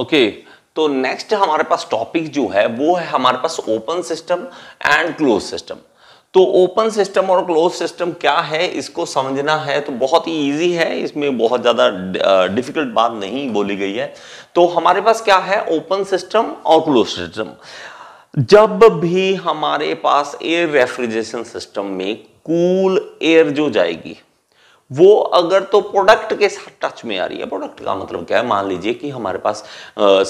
Okay तो next हमारे पास topic जो है वो है हमारे पास open system and close system तो ओपन सिस्टम और क्लोज सिस्टम क्या है इसको समझना है तो बहुत ही ईजी है इसमें बहुत ज़्यादा डिफिकल्ट बात नहीं बोली गई है तो हमारे पास क्या है ओपन सिस्टम और क्लोज सिस्टम जब भी हमारे पास एयर रेफ्रिजरेशन सिस्टम में कूल एयर जो जाएगी वो अगर तो प्रोडक्ट के साथ टच में आ रही है प्रोडक्ट का मतलब क्या है मान लीजिए कि हमारे पास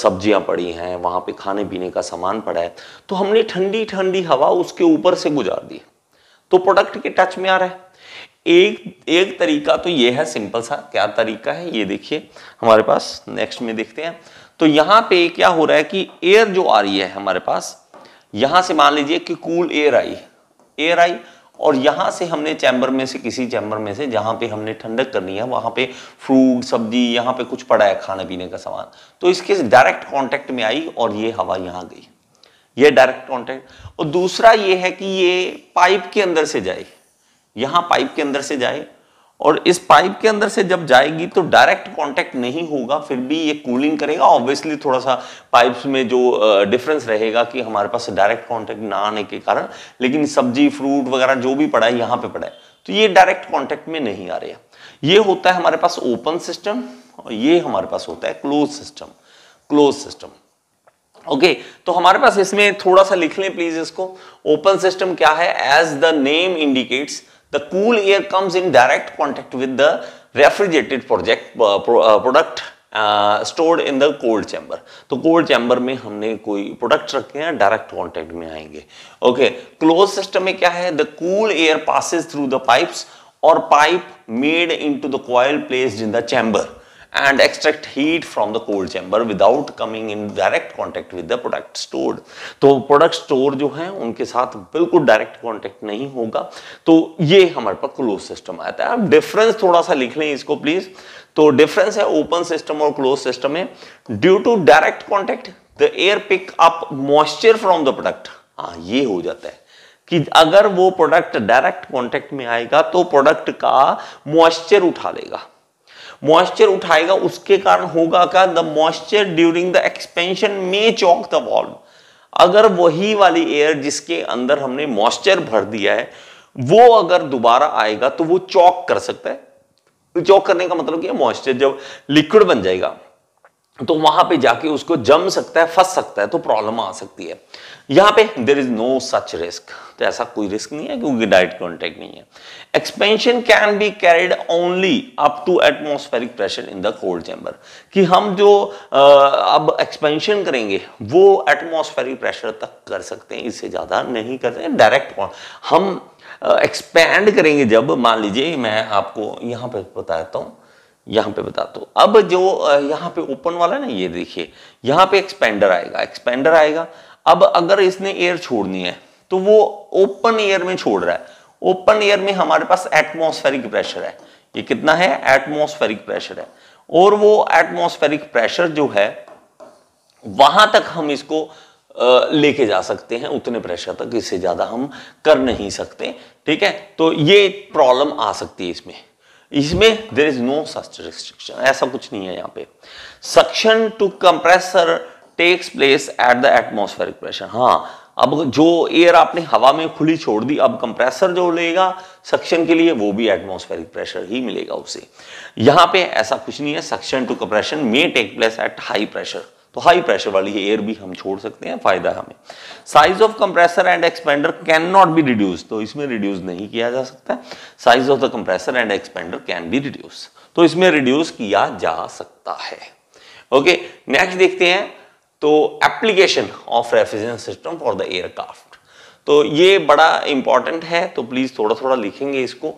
सब्जियां पड़ी हैं वहां पे खाने पीने का सामान पड़ा है तो हमने ठंडी ठंडी हवा उसके ऊपर से गुजार दी तो प्रोडक्ट के टच में आ रहा है एक एक तरीका तो ये है सिंपल सा क्या तरीका है ये देखिए हमारे पास नेक्स्ट में देखते हैं तो यहाँ पे क्या हो रहा है कि एयर जो आ रही है हमारे पास यहां से मान लीजिए कि कूल एयर आई एयर आई और यहाँ से हमने चैम्बर में से किसी चैम्बर में से जहाँ पे हमने ठंडक करनी है वहाँ पे फ्रूट सब्जी यहाँ पे कुछ पड़ा है खाने पीने का सामान तो इसके डायरेक्ट कांटेक्ट में आई और ये हवा यहाँ गई ये डायरेक्ट कांटेक्ट और दूसरा ये है कि ये पाइप के अंदर से जाए यहाँ पाइप के अंदर से जाए और इस पाइप के अंदर से जब जाएगी तो डायरेक्ट कांटेक्ट नहीं होगा फिर भी ये कूलिंग करेगा ऑब्वियसली थोड़ा सा पाइप्स में जो डिफरेंस रहेगा कि हमारे पास डायरेक्ट कांटेक्ट ना आने के कारण लेकिन सब्जी फ्रूट वगैरह जो भी पड़ा है यहाँ पे पड़ा है तो ये डायरेक्ट कांटेक्ट में नहीं आ रहा ये होता है हमारे पास ओपन सिस्टम और ये हमारे पास होता है close system close system okay okay, तो हमारे पास इसमें थोड़ा सा लिख लें प्लीज इसको ओपन सिस्टम क्या है as the name indicates the cool air comes in direct contact with the refrigerated project product stored in the cold chamber तो कोल्ड चैम्बर में हमने कोई प्रोडक्ट रखे हैं डायरेक्ट कॉन्टेक्ट में आएंगे ओके क्लोज सिस्टम में क्या है the cool air passes through the pipes और pipe made in to the coil place in the chamber and extract heat from the cold chamber without coming in direct contact with the product stored. तो product store जो है उनके साथ बिल्कुल direct contact नहीं होगा तो ये हमारे पास क्लोज सिस्टम आता है अब डिफरेंस थोड़ा सा लिख लें इसको प्लीज तो डिफरेंस है ओपन सिस्टम और क्लोज सिस्टम में due to direct contact the air pick up moisture from the product हाँ ये हो जाता है कि अगर वो प्रोडक्ट डायरेक्ट कांटेक्ट में आएगा तो प्रोडक्ट का मॉइस्चर उठा लेगा मॉइस्चर उठाएगा उसके कारण होगा क्या the moisture during the expansion may choke the valve अगर वही वाली एयर जिसके अंदर हमने मॉइस्चर भर दिया है वो अगर दोबारा आएगा तो वो चौक कर सकता है चौक करने का मतलब क्या मॉइस्चर जब लिक्विड बन जाएगा तो वहां पे जाके उसको जम सकता है फंस सकता है तो प्रॉब्लम आ सकती है यहां पे there is no such risk तो ऐसा कोई रिस्क नहीं है क्योंकि डायरेक्ट कॉन्टेक्ट नहीं है expansion can be carried only up to atmospheric pressure in the cold chamber कि हम जो आ, अब एक्सपेंशन करेंगे वो एटमोस्फेरिक प्रेशर तक कर सकते हैं इससे ज़्यादा नहीं कर सकते डायरेक्ट हम एक्सपेंड करेंगे जब मान लीजिए मैं आपको यहां पर बताता हूँ यहां पे बता दो अब जो यहाँ पे ओपन वाला ना ये देखिए यहां पे एक्सपेंडर आएगा एक्सपेंडर आएगा अब अगर इसने एयर छोड़नी है तो वो ओपन एयर में छोड़ रहा है ओपन एयर में हमारे पास एटमोस्फेरिक प्रेशर है ये कितना है एटमोस्फेरिक प्रेशर है और वो एटमोस्फेरिक प्रेशर जो है वहां तक हम इसको लेके जा सकते हैं उतने प्रेशर तक इससे ज्यादा हम कर नहीं सकते ठीक है तो ये प्रॉब्लम आ सकती है इसमें इसमें there is no such restriction ऐसा कुछ नहीं है यहाँ पे suction to compressor takes place at the atmospheric pressure हाँ अब जो एयर आपने हवा में खुली छोड़ दी अब कंप्रेसर जो लेगा सक्शन के लिए वो भी एटमोस्फेरिक प्रेशर ही मिलेगा उसे यहां पे ऐसा कुछ नहीं है suction to compression may take place at high pressure तो हाई प्रेशर वाली एयर भी हम छोड़ सकते हैं फायदा हमें size of compressor and expander can not be reduce तो इसमें रिड्यूस नहीं किया जा सकता size of the compressor and expander can be reduce तो इसमें रिड्यूस किया जा सकता है ओके नेक्स्ट देखते हैं तो application of refrigerant system for the aircraft तो ये बड़ा इंपॉर्टेंट है तो प्लीज थोड़ा थोड़ा लिखेंगे इसको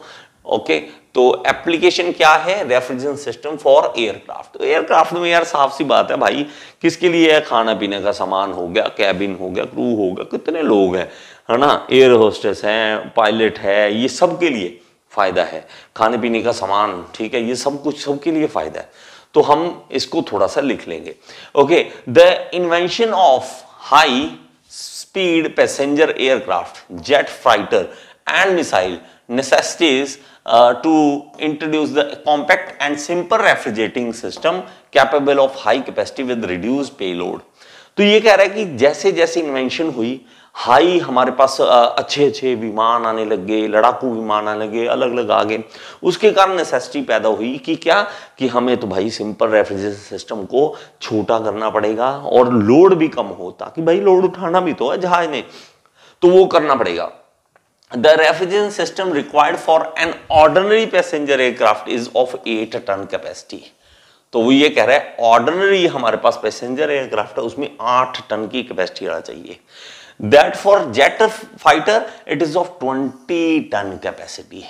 ओके okay, तो एप्लीकेशन क्या है refrigerant system for aircraft aircraft में यार साफ सी बात है भाई किसके लिए है खाना पीने का सामान हो गया कैबिन हो गया क्रू हो गया कितने लोग हैं है ना एयर होस्टेस हैं पायलट है ये सब के लिए फ़ायदा है खाने पीने का सामान ठीक है ये सब कुछ सबके लिए फ़ायदा है तो हम इसको थोड़ा सा लिख लेंगे okay the invention of high speed passenger aircraft jet fighter and missile necessities Uh, to introduce the compact and simple refrigerating system capable of high capacity with reduced payload. तो ये कह रहा है कि जैसे जैसे इन्वेंशन हुई हाई हमारे पास uh, अच्छे अच्छे विमान आने लग गए लड़ाकू विमान आने लगे अलग अलग आ गए उसके कारण नेसेसिटी पैदा हुई कि क्या कि हमें तो भाई सिंपल रेफ्रिजरेशन सिस्टम को छोटा करना पड़ेगा और लोड भी कम होता कि भाई लोड उठाना भी तो है जहाज ने तो वो करना पड़ेगा the refrigeration system required for an ordinary passenger aircraft is of 8 ton capacity तो वो ये कह रहा है ऑर्डिनरी हमारे पास पैसेंजर एयरक्राफ्ट है उसमें 8 टन की कैपेसिटी आना चाहिए that for jet fighter it is of 20 ton capacity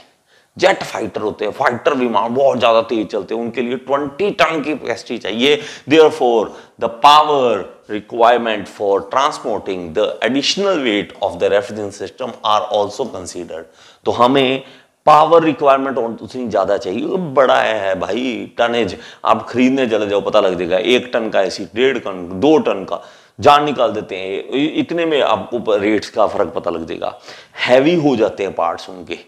jet fighter होते हैं फाइटर विमान बहुत ज्यादा तेज चलते हैं उनके लिए 20 टन की कैपेसिटी चाहिए therefore the power requirement for transporting the additional weight of the refrigeration system are also considered तो हमें पावर रिक्वायरमेंट और उतनी ज़्यादा चाहिए तो बड़ा है भाई टनेज आप खरीदने चले जाओ पता लग जाएगा एक टन का ऐसी डेढ़ टन दो टन का जान निकाल देते हैं इतने में आपको रेट्स का फर्क पता लग जाएगा हैवी हो जाते हैं पार्ट्स उनके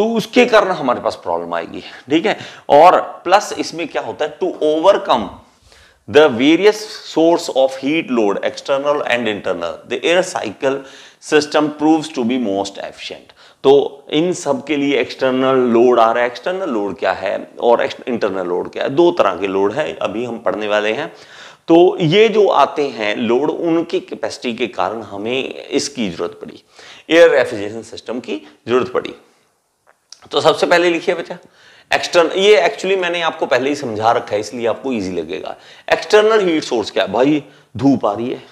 तो उसके कारण हमारे पास प्रॉब्लम आएगी ठीक है और प्लस इसमें क्या होता है to overcome the various source of heat load external and internal the air cycle system proves to be most efficient तो इन सब के लिए एक्सटर्नल लोड आ रहा है एक्सटर्नल लोड क्या है और इंटरनल लोड क्या है दो तरह के लोड है अभी हम पढ़ने वाले हैं तो ये जो आते हैं लोड उनकी कैपेसिटी के कारण हमें इसकी जरूरत पड़ी एयर रेफ्रिजरेशन सिस्टम की जरूरत पड़ी तो सबसे पहले लिखिए बच्चा एक्सटर्नल ये एक्चुअली मैंने आपको पहले ही समझा रखा है इसलिए आपको इजी लगेगा एक्सटर्नल हीट सोर्स क्या है भाई धूप आ रही है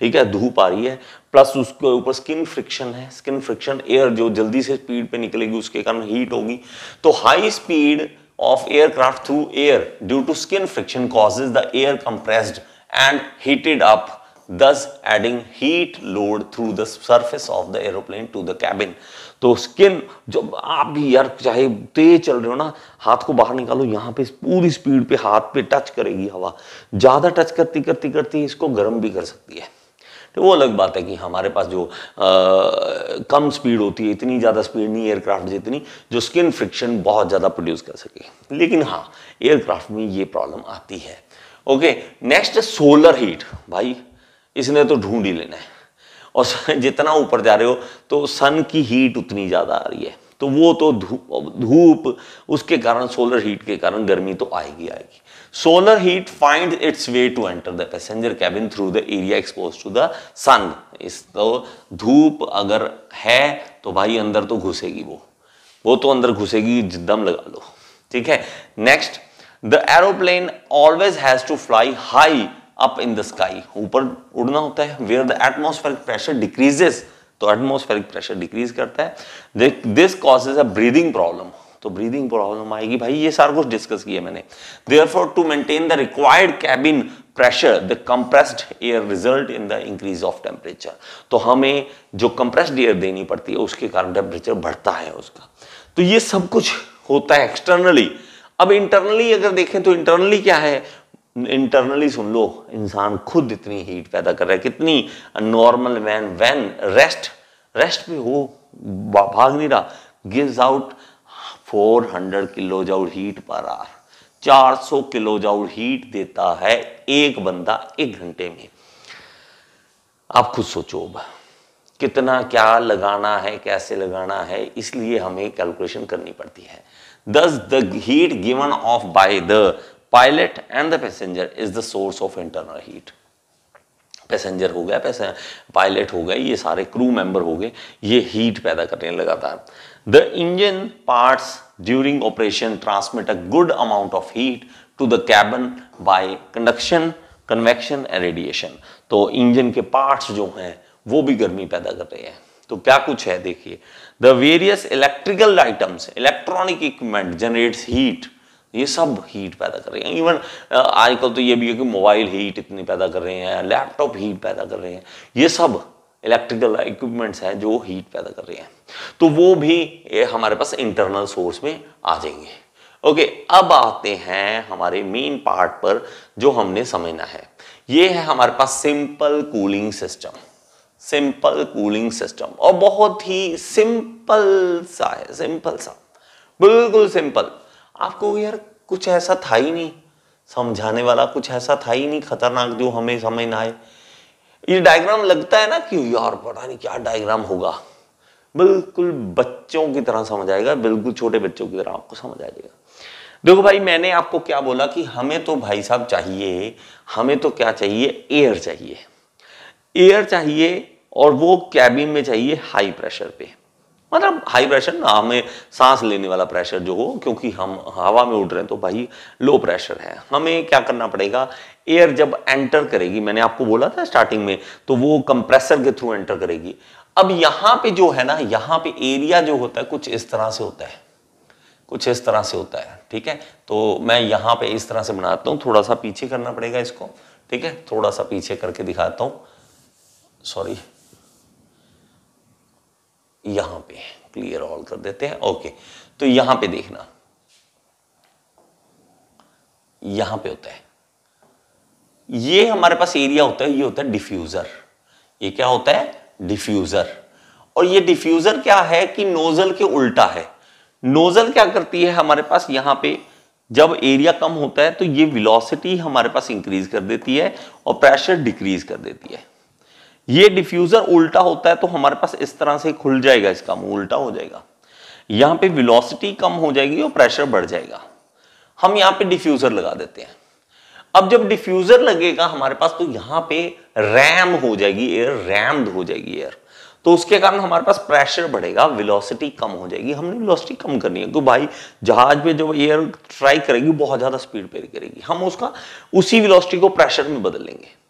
ठीक है धूप आ रही है प्लस उसके ऊपर स्किन फ्रिक्शन है स्किन फ्रिक्शन एयर जो जल्दी से स्पीड पे निकलेगी उसके कारण हीट होगी तो high speed of aircraft through air due to skin friction causes the air compressed and heated up thus adding heat load through the surface of the aeroplane to the cabin तो skin जब आप भी यार चाहे तेज चल रहे हो ना हाथ को बाहर निकालो यहाँ पे पूरी स्पीड पे हाथ पे टच करेगी हवा ज़्यादा टच करती करती करती इसको गर्म भी कर सकती है तो वो अलग बात है कि हमारे पास जो आ, कम स्पीड होती है इतनी ज़्यादा स्पीड नहीं एयरक्राफ्ट जितनी जो स्किन फ्रिक्शन बहुत ज़्यादा प्रोड्यूस कर सके लेकिन हाँ एयरक्राफ्ट में ये प्रॉब्लम आती है ओके नेक्स्ट सोलर हीट भाई इसने तो ढूंढ ही लेना है और जितना ऊपर जा रहे हो तो सन की हीट उतनी ज़्यादा आ रही है तो वो तो धूप उसके कारण सोलर हीट के कारण गर्मी तो आएगी आएगी solar heat find its way to enter the passenger cabin through the area expose to the sun इस तो धूप अगर है तो भाई अंदर तो घुसेगी वो वो तो अंदर घुसेगी दम लगा लो ठीक है next the aeroplane always has to fly high up in the sky ऊपर उड़ना होता है where the atmospheric pressure decreases तो एटमोस्फेरिक प्रेशर डिक्रीज करता है this causes a breathing problem तो ब्रीदिंग प्रॉब्लम आएगी भाई ये सारा कुछ डिस्कस किया मैंने therefore to maintain the required cabin pressure the compressed air result in the increase of temperature तो हमें जो कंप्रेस्ड एयर देनी पड़ती है उसके कारण टेम्परेचर बढ़ता है उसका तो ये सब कुछ होता है एक्सटर्नली अब इंटरनली अगर देखें तो इंटरनली क्या है इंटरनली सुन लो इंसान खुद इतनी हीट पैदा कर रहा है कितनी normal when when rest rest पे हो भाग नहीं रहा gives out 400 kilo joule heat per hour 400 kilo joule heat देता है एक बंदा एक घंटे में आप खुद सोचो अब कितना क्या लगाना है कैसे लगाना है इसलिए हमें कैलकुलेशन करनी पड़ती है thus the heat given off by the pilot and the passenger is the source of internal heat passenger हो गया पैसे पायलट हो गए ये सारे क्रू मेंबर हो गए ये हीट पैदा कर रहे हैं लगातार the engine parts during operation transmit a good amount of heat to the cabin by conduction convection and radiation तो इंजन के पार्ट्स जो हैं वो भी गर्मी पैदा कर रहे हैं तो क्या कुछ है देखिए the various electrical items electronic equipment generates heat ये सब हीट पैदा कर रहे हैं इवन uh, आजकल तो ये भी है कि मोबाइल हीट इतनी पैदा कर रहे हैं लैपटॉप हीट पैदा कर रहे हैं ये सब इलेक्ट्रिकल इक्विपमेंट्स हैं जो हीट पैदा कर रहे हैं तो वो भी हमारे पास इंटरनल सोर्स में आ जाएंगे ओके अब आते हैं हमारे मेन पार्ट पर जो हमने समझना है ये है हमारे पास simple cooling system simple cooling system और बहुत ही सिंपल सा है सिंपल सा बिल्कुल सिंपल आपको यार कुछ ऐसा था ही नहीं समझाने वाला कुछ ऐसा था ही नहीं खतरनाक जो हमें समझ ना आए ये डायग्राम लगता है ना कि यार पता नहीं क्या डायग्राम होगा बिल्कुल बच्चों की तरह समझ आएगा बिल्कुल छोटे बच्चों की तरह आपको समझ आ जाएगा देखो भाई मैंने आपको क्या बोला कि हमें तो भाई साहब चाहिए हमें तो क्या चाहिए एयर चाहिए एयर चाहिए और वो कैबिन में चाहिए हाई प्रेशर पे मतलब हाई प्रेशर ना हमें सांस लेने वाला प्रेशर जो हो क्योंकि हम हवा में उड़ रहे हैं तो भाई लो प्रेशर है हमें क्या करना पड़ेगा एयर जब एंटर करेगी मैंने आपको बोला था स्टार्टिंग में तो वो कंप्रेसर के थ्रू एंटर करेगी अब यहां पे जो है ना यहां पे एरिया जो होता है कुछ इस तरह से होता है कुछ इस तरह से होता है ठीक है तो मैं यहाँ पे इस तरह से बनाता हूँ थोड़ा सा पीछे करना पड़ेगा इसको ठीक है थोड़ा सा पीछे करके दिखाता हूँ सॉरी यहां पे क्लियर ऑल कर देते हैं ओके तो यहां पे देखना यहां पे होता है ये हमारे पास एरिया होता है ये होता है डिफ्यूजर ये क्या होता है डिफ्यूजर और ये डिफ्यूजर क्या है कि नोजल के उल्टा है नोजल क्या करती है हमारे पास यहां पे जब एरिया कम होता है तो ये वेलोसिटी हमारे पास इंक्रीज कर देती है और प्रेशर डिक्रीज कर देती है ये डिफ्यूजर उल्टा होता है तो हमारे पास इस तरह से खुल जाएगा इसका मुंह उल्टा हो जाएगा यहां पे वेलोसिटी कम हो जाएगी और प्रेशर बढ़ जाएगा हम यहां पे डिफ्यूजर लगा देते हैं अब जब डिफ्यूजर लगेगा हमारे पास तो यहां पे रैम हो जाएगी एयर रैम्ड हो जाएगी एयर तो उसके कारण हमारे पास प्रेशर बढ़ेगा वेलोसिटी कम हो जाएगी हमने वेलोसिटी कम करनी है क्योंकि तो भाई जहाज में जब एयर ट्राई करेगी बहुत ज्यादा स्पीड पे करेगी हम उसका उसी वेलोसिटी को प्रेशर में बदलेंगे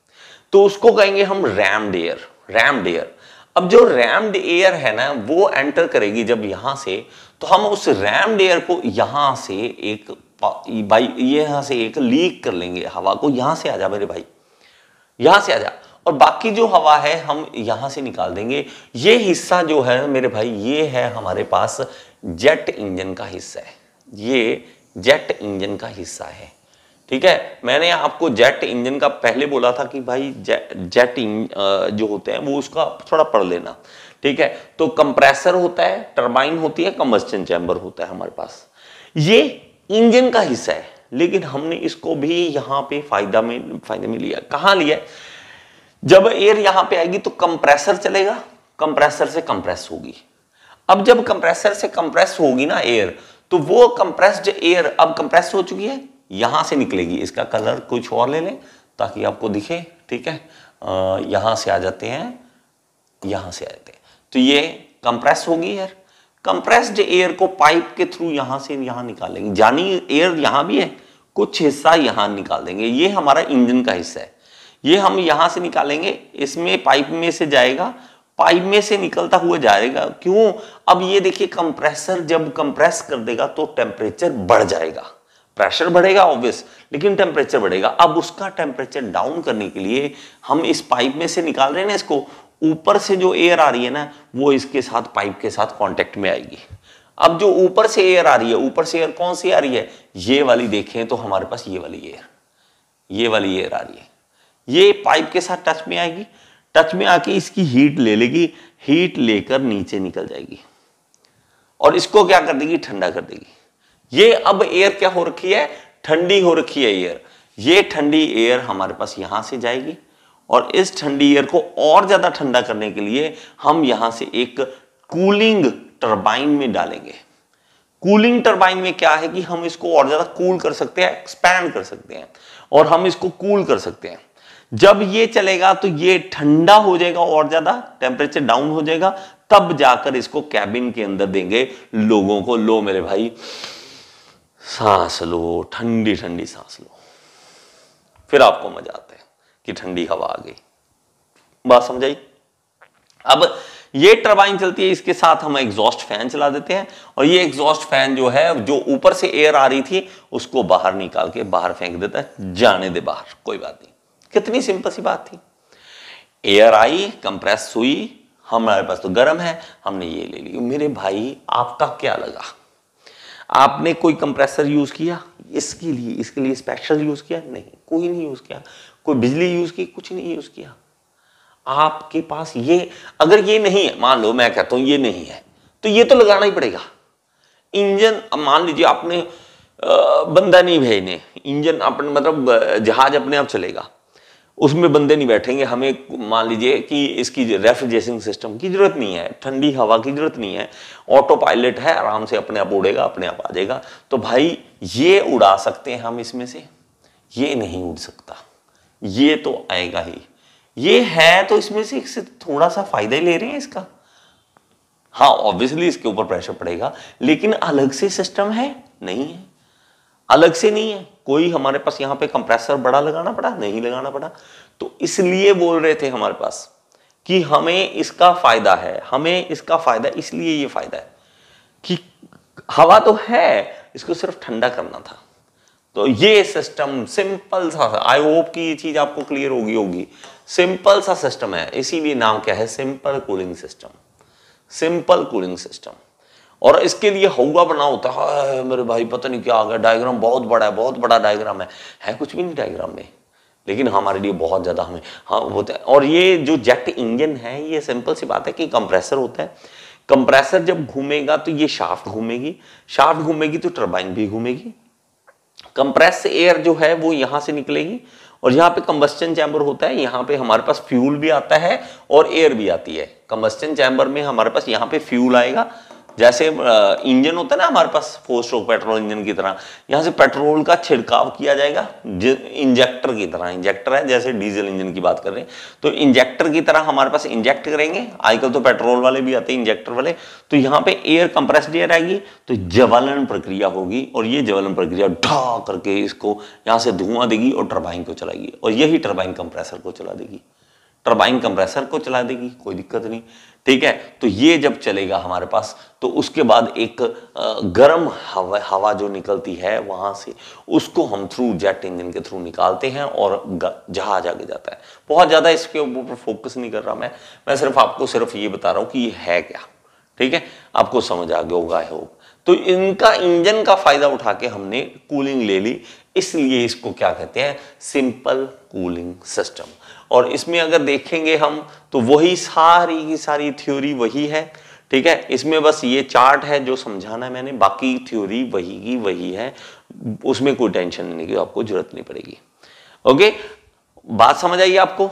तो उसको कहेंगे हम रैम डेयर रैम डेयर अब जो रैम एयर है ना वो एंटर करेगी जब यहां से तो हम उस रैम एयर को यहां से एक भाई ये यहां से एक लीक कर लेंगे हवा को यहां से आ जा मेरे भाई यहां से आ जा और बाकी जो हवा है हम यहां से निकाल देंगे ये हिस्सा जो है मेरे भाई ये है हमारे पास जेट इंजन का हिस्सा है ये जेट इंजन का हिस्सा है ठीक है मैंने आपको जेट इंजन का पहले बोला था कि भाई जे, जेट जो होते हैं वो उसका थोड़ा पढ़ लेना ठीक है तो कंप्रेसर होता है टर्बाइन होती है कंबस्टन चैम्बर होता है हमारे पास ये इंजन का हिस्सा है लेकिन हमने इसको भी यहां पे फायदा में फायदे में लिया कहा लिया जब एयर यहां पे आएगी तो कंप्रेसर चलेगा कंप्रेसर से कंप्रेस होगी अब जब कंप्रेसर से कंप्रेस होगी ना एयर तो वो कंप्रेस्ड एयर अब कंप्रेस हो चुकी है यहाँ से निकलेगी इसका कलर कुछ और ले लें ताकि आपको दिखे ठीक है यहाँ से आ जाते हैं यहाँ से आ जाते हैं तो ये कंप्रेस होगी एयर कंप्रेस्ड एयर को पाइप के थ्रू यहाँ से यहाँ निकालेंगे जानी एयर यहाँ भी है कुछ हिस्सा यहाँ निकाल देंगे ये हमारा इंजन का हिस्सा है ये हम यहाँ से निकालेंगे इसमें पाइप में से जाएगा पाइप में से निकलता हुआ जाएगा क्यों अब ये देखिए कंप्रेसर जब कंप्रेस कर देगा तो टेम्परेचर बढ़ जाएगा प्रेशर बढ़ेगा ऑब्वियस लेकिन टेम्परेचर बढ़ेगा अब उसका टेम्परेचर डाउन करने के लिए हम इस पाइप में से निकाल रहे हैं ना इसको ऊपर से जो एयर आ रही है ना वो इसके साथ पाइप के साथ कॉन्टेक्ट में आएगी अब जो ऊपर से एयर आ रही है ऊपर से एयर कौन सी आ रही है ये वाली देखें तो हमारे पास ये वाली एयर ये वाली एयर आ रही है ये पाइप के साथ टच में आएगी टच में आके इसकी हीट ले लेगी हीट लेकर नीचे निकल जाएगी और इसको क्या कर देगी ठंडा कर देगी ये अब एयर क्या हो रखी है ठंडी हो रखी है एयर ये ठंडी एयर हमारे पास यहां से जाएगी और इस ठंडी एयर को और ज्यादा ठंडा करने के लिए हम यहां से एक कूलिंग टर्बाइन में डालेंगे कूलिंग टर्बाइन में क्या है कि हम इसको और ज्यादा कूल कर सकते हैं एक्सपैंड कर सकते हैं और हम इसको कूल कर सकते हैं जब ये चलेगा तो ये ठंडा हो जाएगा और ज्यादा टेम्परेचर डाउन हो जाएगा तब जाकर इसको कैबिन के अंदर देंगे लोगों को लो मेरे भाई सांस लो ठंडी ठंडी सांस लो फिर आपको मजा आता है कि ठंडी हवा आ गई बात समझाई अब ये टरबाइन चलती है इसके साथ हम एग्जॉस्ट फैन चला देते हैं और ये एग्जॉस्ट फैन जो है जो ऊपर से एयर आ रही थी उसको बाहर निकाल के बाहर फेंक देता है जाने दे बाहर कोई बात नहीं कितनी सिंपल सी बात थी एयर आई कंप्रेस हुई हमारे पास तो गर्म है हमने ये ले ली मेरे भाई आपका क्या लगा आपने कोई कंप्रेसर यूज किया इसके लिए इसके लिए स्पेशल यूज किया नहीं कोई नहीं यूज किया कोई बिजली यूज की कुछ नहीं यूज किया आपके पास ये अगर ये नहीं है मान लो मैं कहता हूं ये नहीं है तो ये तो लगाना ही पड़ेगा इंजन मान लीजिए आपने बंदा नहीं भेजने इंजन अपने मतलब जहाज अपने आप चलेगा उसमें बंदे नहीं बैठेंगे हमें मान लीजिए कि इसकी रेफ्रिजरेशन सिस्टम की जरूरत नहीं है ठंडी हवा की जरूरत नहीं है ऑटो पायलट है आराम से अपने आप उड़ेगा अपने आप आ जाएगा तो भाई ये उड़ा सकते हैं हम इसमें से ये नहीं उड़ सकता ये तो आएगा ही ये है तो इसमें से थोड़ा सा फायदा ही ले रहे हैं इसका हाँ ऑब्वियसली इसके ऊपर प्रेशर पड़ेगा लेकिन अलग से सिस्टम है नहीं है अलग से नहीं है कोई हमारे पास यहां पे कंप्रेसर बड़ा लगाना पड़ा नहीं लगाना पड़ा तो इसलिए बोल रहे थे हमारे पास कि हमें इसका फायदा है हमें इसका फायदा इसलिए ये फायदा है कि हवा तो है इसको सिर्फ ठंडा करना था तो ये सिस्टम सिंपल सा आई होप कि ये चीज आपको क्लियर होगी होगी सिंपल सा सिस्टम है इसीलिए नाम क्या है simple cooling system simple cooling system और इसके लिए हौगा बना होता है मेरे भाई पता नहीं क्या आ गया डायग्राम बहुत बड़ा है बहुत बड़ा डायग्राम है है कुछ भी नहीं डायग्राम में लेकिन हमारे लिए बहुत ज़्यादा हमें हाँ होता है और ये जो जेट इंजन है ये सिंपल सी बात है कि कंप्रेसर होता है कंप्रेसर जब घूमेगा तो ये शाफ्ट घूमेगी शाफ्ट घूमेगी तो टर्बाइन भी घूमेगी कंप्रेस एयर जो है वो यहाँ से निकलेगी और यहाँ पे कंबस्टन चैम्बर होता है यहाँ पे हमारे पास फ्यूल भी आता है और एयर भी आती है कंबस्टन चैम्बर में हमारे पास यहाँ पे फ्यूल आएगा जैसे इंजन होता है ना हमारे पास फोर स्ट्रोक पेट्रोल इंजन की तरह यहाँ से पेट्रोल का छिड़काव किया जाएगा इंजेक्टर की तरह इंजेक्टर है जैसे डीजल इंजन की बात कर रहे हैं तो इंजेक्टर की तरह हमारे पास इंजेक्ट करेंगे आजकल तो पेट्रोल वाले भी आते हैं इंजेक्टर वाले तो यहाँ पे एयर कंप्रेस्ड एयर आएगी तो ज्वलन प्रक्रिया होगी और ये ज्वलन प्रक्रिया ढा करके इसको यहाँ से धुआं देगी और टर्बाइन को चलाएगी और यही टर्बाइन कंप्रेसर को चला देगी टर्बाइन कंप्रेसर को चला देगी कोई दिक्कत नहीं ठीक है तो ये जब चलेगा हमारे पास तो उसके बाद एक गर्म हवा हवा जो निकलती है वहां से उसको हम थ्रू जेट इंजन के थ्रू निकालते हैं और जहाज आगे जाता है बहुत ज़्यादा इसके ऊपर फोकस नहीं कर रहा मैं मैं सिर्फ आपको सिर्फ ये बता रहा हूँ कि ये है क्या ठीक है आपको समझ आ गया होगा हो तो इनका इंजन का फायदा उठा के हमने कूलिंग ले ली इसलिए इसको क्या कहते हैं सिंपल कूलिंग सिस्टम और इसमें अगर देखेंगे हम तो वही सारी की सारी थ्योरी वही है ठीक है इसमें बस ये चार्ट है जो समझाना है मैंने बाकी थ्योरी वही की वही है उसमें कोई टेंशन लेने की आपको जरूरत नहीं पड़ेगी ओके बात समझ आई आपको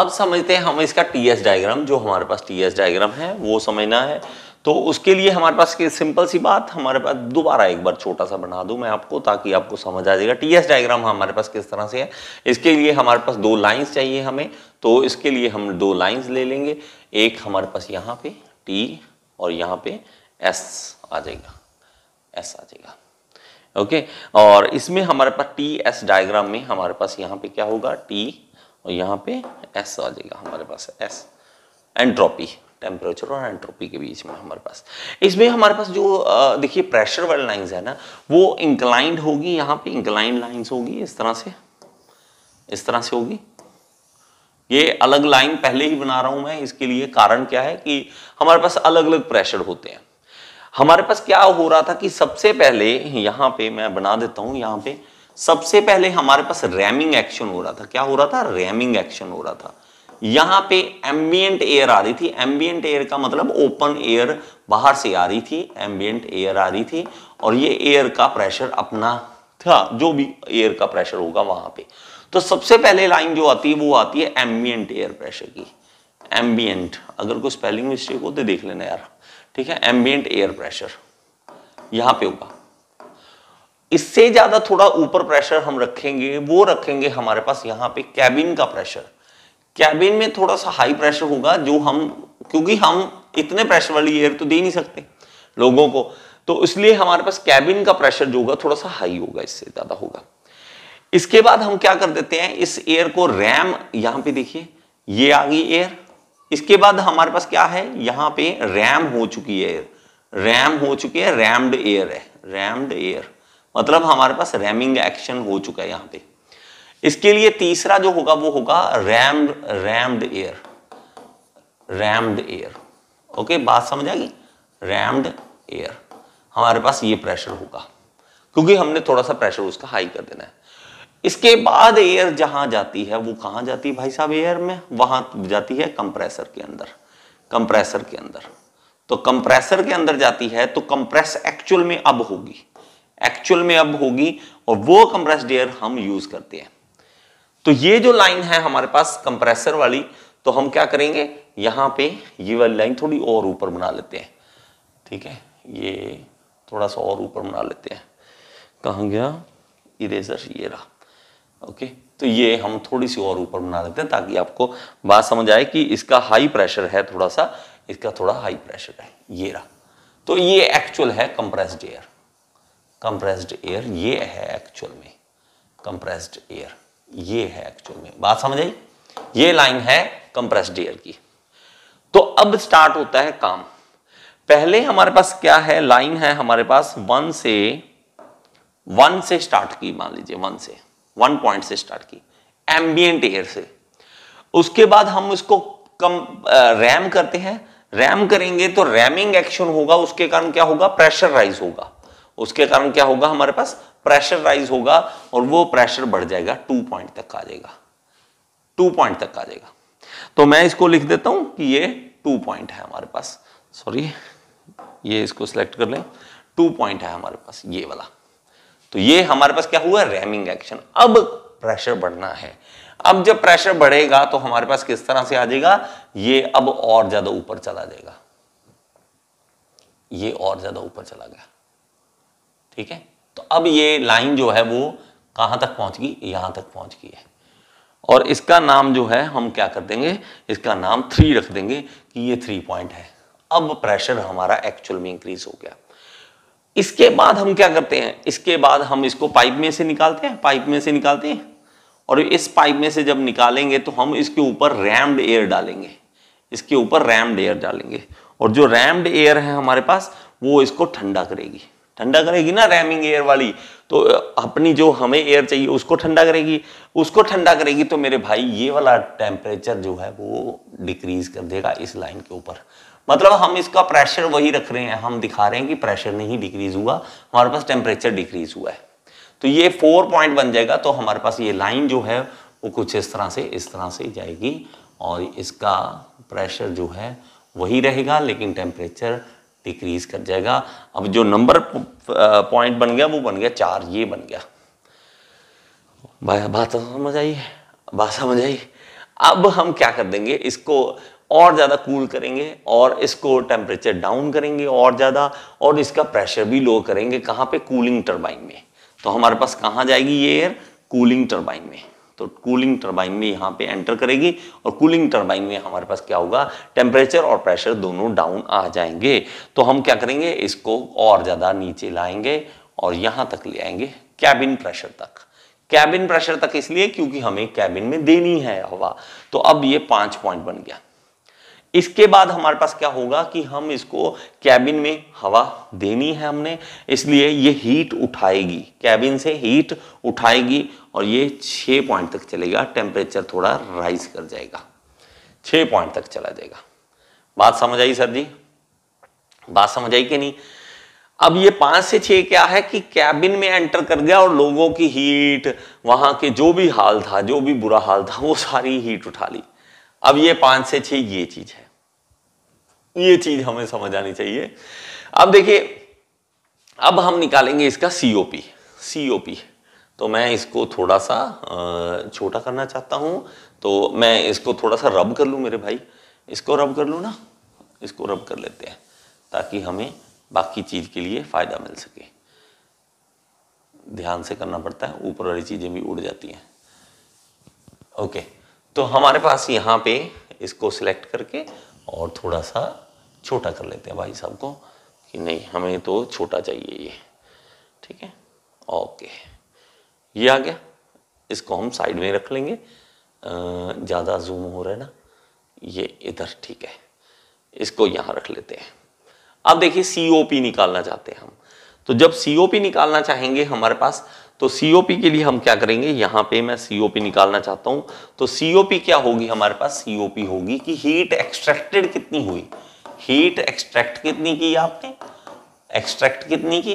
अब समझते हैं हम इसका टीएस डायग्राम जो हमारे पास टीएस डायग्राम है वो समझना है तो उसके लिए हमारे पास के सिंपल सी बात हमारे पास दोबारा एक बार छोटा सा बना दूं मैं आपको ताकि आपको समझ आ जाएगा टी एस डायग्राम हमारे पास किस तरह से है इसके लिए हमारे पास दो लाइंस चाहिए हमें तो इसके लिए हम दो लाइंस ले लेंगे एक हमारे पास यहाँ पे टी और यहाँ पे एस आ जाएगा एस आ जाएगा ओके और इसमें हमारे पास टी एस डायग्राम में हमारे पास यहाँ पे क्या होगा टी और यहाँ पे एस आ जाएगा हमारे पास एस एंट्रोपी टेम्परेचर और एंट्रोपी के बीच में हमारे पास इसमें हमारे पास जो देखिए प्रेशर वाली लाइंस है ना वो इंक्लाइंड होगी यहाँ पे इंक्लाइंड लाइंस होगी इस तरह से इस तरह से होगी ये अलग लाइन पहले ही बना रहा हूं मैं इसके लिए कारण क्या है कि हमारे पास अलग अलग प्रेशर होते हैं हमारे पास क्या हो रहा था कि सबसे पहले यहां पे मैं बना देता हूं यहां पे सबसे पहले हमारे पास रैमिंग एक्शन हो रहा था क्या हो रहा था रैमिंग एक्शन हो रहा था यहां पे एम्बियंट एयर आ रही थी एम्बियंट एयर का मतलब ओपन एयर बाहर से आ रही थी एम्बियंट एयर आ रही थी और ये एयर का प्रेशर अपना था जो भी एयर का प्रेशर होगा वहां पे तो सबसे पहले लाइन जो आती है वो आती है एम्बियंट एयर प्रेशर की एम्बियंट अगर कोई स्पेलिंग मिस्टेक हो तो देख लेना यार ठीक है एम्बियंट एयर प्रेशर यहां पे होगा इससे ज्यादा थोड़ा ऊपर प्रेशर हम रखेंगे वो रखेंगे हमारे पास यहां पे कैबिन का प्रेशर कैबिन में थोड़ा सा हाई प्रेशर होगा जो हम क्योंकि हम इतने प्रेशर वाली एयर तो दे नहीं सकते लोगों को तो इसलिए हमारे पास कैबिन का प्रेशर जो होगा थोड़ा सा हाई होगा इससे ज्यादा होगा इसके बाद हम क्या कर देते हैं इस एयर को रैम यहां पे देखिए ये आ गई एयर इसके बाद हमारे पास क्या है यहां पे रैम हो चुकी है एयर रैम हो चुकी है रैम्ड एयर है रैम्ड एयर मतलब हमारे पास रैमिंग एक्शन हो चुका है यहां पे इसके लिए तीसरा जो होगा वो होगा ram rammed air rammed air okay बात समझ आएगी रैम्ड एयर हमारे पास ये प्रेशर होगा क्योंकि हमने थोड़ा सा प्रेशर उसका हाई कर देना है इसके बाद एयर जहां जाती है वो कहां जाती है भाई साहब एयर में वहां जाती है कंप्रेसर के अंदर कंप्रेसर के अंदर तो कंप्रेसर के अंदर जाती है तो कंप्रेस एक्चुअल में अब होगी एक्चुअल में अब होगी और वो कंप्रेस्ड एयर हम यूज करते हैं तो ये जो लाइन है हमारे पास कंप्रेसर वाली तो हम क्या करेंगे यहां पे ये वाली लाइन थोड़ी और ऊपर बना लेते हैं ठीक है ये थोड़ा सा और ऊपर बना लेते हैं कहा गया इरेजर ये रहा ओके तो ये हम थोड़ी सी और ऊपर बना लेते हैं ताकि आपको बात समझ आए कि इसका हाई प्रेशर है थोड़ा सा इसका थोड़ा हाई प्रेशर है ये रहा तो ये एक्चुअल है कंप्रेस्ड एयर कंप्रेस्ड एयर ये है एक्चुअल में कंप्रेस्ड एयर ये है एक्चुअल में बात समझ आई ये लाइन है कंप्रेस्ड एयर की तो अब स्टार्ट होता है काम पहले हमारे पास क्या है लाइन है हमारे पास वन से वन से स्टार्ट की मान लीजिए वन से वन पॉइंट से स्टार्ट की एम्बियंट एयर से उसके बाद हम इसको कम रैम करते हैं रैम करेंगे तो रैमिंग एक्शन होगा उसके कारण क्या होगा प्रेशर राइज होगा उसके कारण क्या होगा हमारे पास प्रेशर राइज होगा और वो प्रेशर बढ़ जाएगा टू पॉइंट तक आ जाएगा टू पॉइंट तक आ जाएगा तो मैं इसको लिख देता हूं कि ये टू पॉइंट है हमारे पास सॉरी ये इसको सिलेक्ट कर लें टू पॉइंट है हमारे पास ये वाला तो ये हमारे पास क्या हुआ रैमिंग एक्शन अब प्रेशर बढ़ना है अब जब प्रेशर बढ़ेगा तो हमारे पास किस तरह से आ जाएगा ये अब और ज्यादा ऊपर चला जाएगा ये और ज्यादा ऊपर चला गया ठीक है तो अब ये लाइन जो है वो कहां तक पहुंच गई यहां तक पहुंच गई है और इसका नाम जो है हम क्या कर देंगे इसका नाम थ्री रख देंगे कि ये थ्री पॉइंट है अब प्रेशर हमारा एक्चुअल में इंक्रीज हो गया इसके बाद हम क्या करते हैं इसके बाद हम इसको पाइप में से निकालते हैं पाइप में से निकालते हैं और इस पाइप में से जब निकालेंगे तो हम इसके ऊपर रैम्ड एयर डालेंगे इसके ऊपर रैम्ड एयर डालेंगे और जो रैम्ड एयर है हमारे पास वो इसको ठंडा करेगी ठंडा करेगी ना रैमिंग एयर वाली तो अपनी जो हमें एयर चाहिए उसको ठंडा करेगी उसको ठंडा करेगी तो मेरे भाई ये वाला टेम्परेचर जो है वो डिक्रीज कर देगा इस लाइन के ऊपर मतलब हम इसका प्रेशर वही रख रहे हैं हम दिखा रहे हैं कि प्रेशर नहीं डिक्रीज हुआ हमारे पास टेम्परेचर डिक्रीज हुआ है तो ये फोर पॉइंट बन जाएगा तो हमारे पास ये लाइन जो है वो कुछ इस तरह से इस तरह से जाएगी और इसका प्रेशर जो है वही रहेगा लेकिन टेम्परेचर डिक्रीज कर जाएगा अब जो नंबर पॉइंट बन गया वो बन गया चार ये बन गया बात तो समझ आई बात समझ आई अब हम क्या कर देंगे इसको और ज़्यादा कूल करेंगे और इसको टेम्परेचर डाउन करेंगे और ज़्यादा और इसका प्रेशर भी लो करेंगे कहाँ पे कूलिंग टरबाइन में तो हमारे पास कहाँ जाएगी ये एयर कूलिंग टरबाइन में तो कूलिंग टर्बाइन में यहाँ पे एंटर करेगी और कूलिंग टर्बाइन में हमारे पास क्या होगा टेम्परेचर और प्रेशर दोनों डाउन आ जाएंगे तो हम क्या करेंगे इसको और ज़्यादा नीचे लाएंगे और यहाँ तक ले आएंगे कैबिन प्रेशर तक कैबिन प्रेशर तक इसलिए क्योंकि हमें कैबिन में देनी है हवा तो अब ये पांच पॉइंट बन गया इसके बाद हमारे पास क्या होगा कि हम इसको कैबिन में हवा देनी है हमने इसलिए ये हीट उठाएगी कैबिन से हीट उठाएगी और ये छः पॉइंट तक चलेगा टेम्परेचर थोड़ा राइज कर जाएगा छः पॉइंट तक चला जाएगा बात समझ आई सर जी बात समझ आई कि नहीं अब ये पांच से छह क्या है कि कैबिन में एंटर कर गया और लोगों की हीट वहां के जो भी हाल था जो भी बुरा हाल था वो सारी हीट उठा ली अब ये पांच से छह ये चीज है ये चीज हमें समझ आनी चाहिए अब देखिए अब हम निकालेंगे इसका सीओपी सीओपी तो मैं इसको थोड़ा सा छोटा करना चाहता हूं तो मैं इसको थोड़ा सा रब कर लू मेरे भाई इसको रब कर लू ना इसको रब कर लेते हैं ताकि हमें बाकी चीज़ के लिए फ़ायदा मिल सके ध्यान से करना पड़ता है ऊपर वाली चीज़ें भी उड़ जाती हैं ओके तो हमारे पास यहाँ पे इसको सिलेक्ट करके और थोड़ा सा छोटा कर लेते हैं भाई साहब को कि नहीं हमें तो छोटा चाहिए ये ठीक है ओके ये आ गया इसको हम साइड में रख लेंगे ज़्यादा जूम हो रहा है ना ये इधर ठीक है इसको यहाँ रख लेते हैं अब देखिए सी निकालना चाहते हैं हम तो जब सीओपी निकालना चाहेंगे हमारे पास तो सीओपी के लिए हम क्या करेंगे यहां पे मैं सीओपी निकालना चाहता हूं तो सीओपी क्या होगी हमारे पास सीओपी होगी कि हीट एक्सट्रैक्टेड कितनी हुई हीट एक्सट्रैक्ट कितनी की आपने एक्सट्रैक्ट कितनी की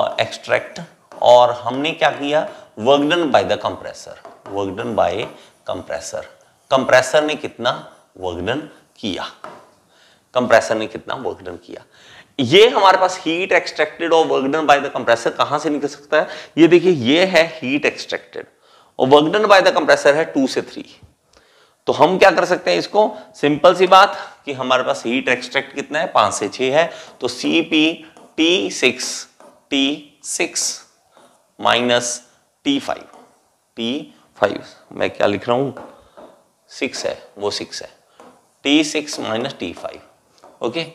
और एक्सट्रैक्ट और हमने क्या किया work done by the compressor work done by compressor compressor ने कितना वर्कडन किया कंप्रेसर ने कितना वर्कडन किया ये हमारे पास हीट एक्सट्रैक्टेड और वर्कडन बाय द कंप्रेसर कहां से निकल सकता है ये देखिए ये है हीट एक्सट्रैक्टेड और वर्कडन बाय द कंप्रेसर है टू से थ्री तो हम क्या कर सकते हैं इसको सिंपल सी बात कि हमारे पास हीट एक्सट्रैक्ट कितना है पांच से छ है तो C P T six T six minus T five T five मैं क्या लिख रहा हूं सिक्स है वो सिक्स है T six minus T five okay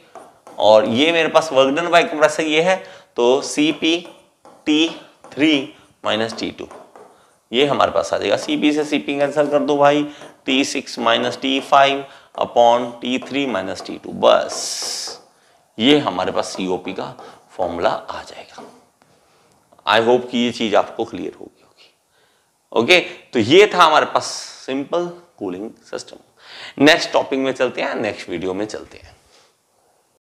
और ये मेरे पास वर्क डन बाय कंप्रेसर ये है तो C P T three minus T two ये हमारे पास आ जाएगा सी पी से सी पी कैंसिल कर दो भाई T six minus T five upon T three minus T two बस ये हमारे पास सी ओ पी का फॉर्मूला आ जाएगा आई होप कि ये चीज आपको क्लियर होगी ओके okay? तो ये था हमारे पास simple cooling system next topic में चलते हैं नेक्स्ट वीडियो में चलते हैं